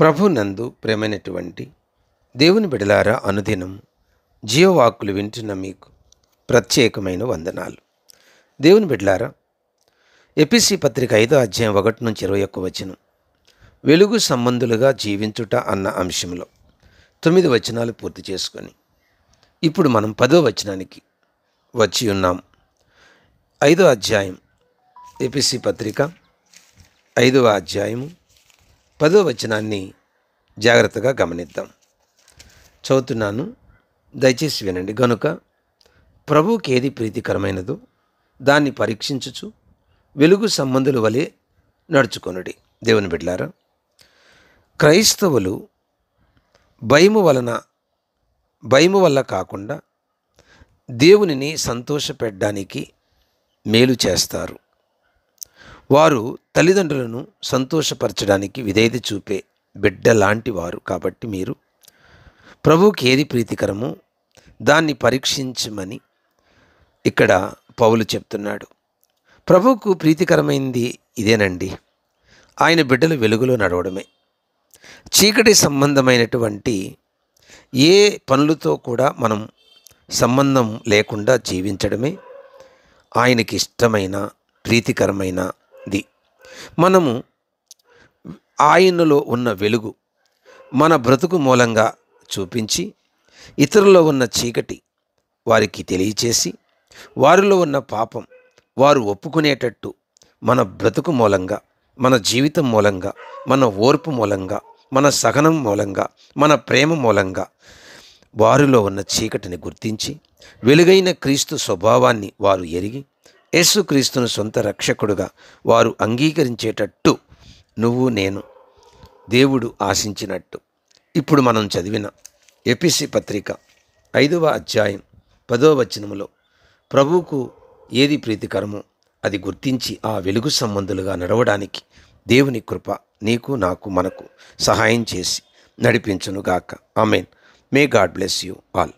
ప్రభునందు ప్రేమైనటువంటి దేవుని బిడలారా అనుదినం జీవవాక్కులు వింటున్న మీకు ప్రత్యేకమైన వందనాలు దేవుని బిడలారా ఎపిసి పత్రిక ఐదో అధ్యాయం ఒకటి నుంచి ఇరవై ఒక్క వచనం వెలుగు సంబంధులుగా జీవించుట అన్న అంశంలో తొమ్మిది వచనాలు పూర్తి చేసుకొని ఇప్పుడు మనం పదో వచనానికి వచ్చి ఉన్నాం ఐదో అధ్యాయం ఎపిసి పత్రిక ఐదవ అధ్యాయము పదో వచనాన్ని జాగ్రత్తగా గమనిద్దాం చదువుతున్నాను దయచేసి వినండి గనుక ప్రభుకి ఏది ప్రీతికరమైనదో దాన్ని పరీక్షించుచు వెలుగు సంబంధుల వలె నడుచుకొనుడి దేవుని బిడ్లారా క్రైస్తవులు భయము వలన భయము వల్ల కాకుండా దేవునిని సంతోషపెట్టడానికి మేలు చేస్తారు వారు తల్లిదండ్రులను సంతోషపరచడానికి విధేయత చూపే బిడ్డ లాంటి వారు కాబట్టి మీరు ప్రభువుకి ఏది ప్రీతికరమో దాన్ని పరీక్షించమని ఇక్కడ పౌలు చెప్తున్నాడు ప్రభువుకు ప్రీతికరమైంది ఇదేనండి ఆయన బిడ్డలు వెలుగులో నడవడమే చీకటి సంబంధమైనటువంటి ఏ పనులతో కూడా మనం సంబంధం లేకుండా జీవించడమే ఆయనకి ఇష్టమైన ప్రీతికరమైన ది మనము ఆయనలో ఉన్న వెలుగు మన బ్రతుకు మూలంగా చూపించి ఇతరుల్లో ఉన్న చీకటి వారికి తెలియచేసి వారిలో ఉన్న పాపం వారు ఒప్పుకునేటట్టు మన బ్రతుకు మూలంగా మన జీవితం మూలంగా మన ఓర్పు మూలంగా మన సహనం మూలంగా మన ప్రేమ మూలంగా వారిలో ఉన్న చీకటిని గుర్తించి వెలుగైన క్రీస్తు స్వభావాన్ని వారు ఎరిగి యేసుక్రీస్తును సొంత రక్షకుడుగా వారు అంగీకరించేటట్టు నువ్వు నేను దేవుడు ఆశించినట్టు ఇప్పుడు మనం చదివిన ఎపిసి పత్రిక ఐదవ అధ్యాయం పదో వచనములో ప్రభువుకు ఏది ప్రీతికరమో అది గుర్తించి ఆ వెలుగు సంబంధులుగా నడవడానికి దేవుని కృప నీకు నాకు మనకు సహాయం చేసి నడిపించునుగాక amen may God bless you all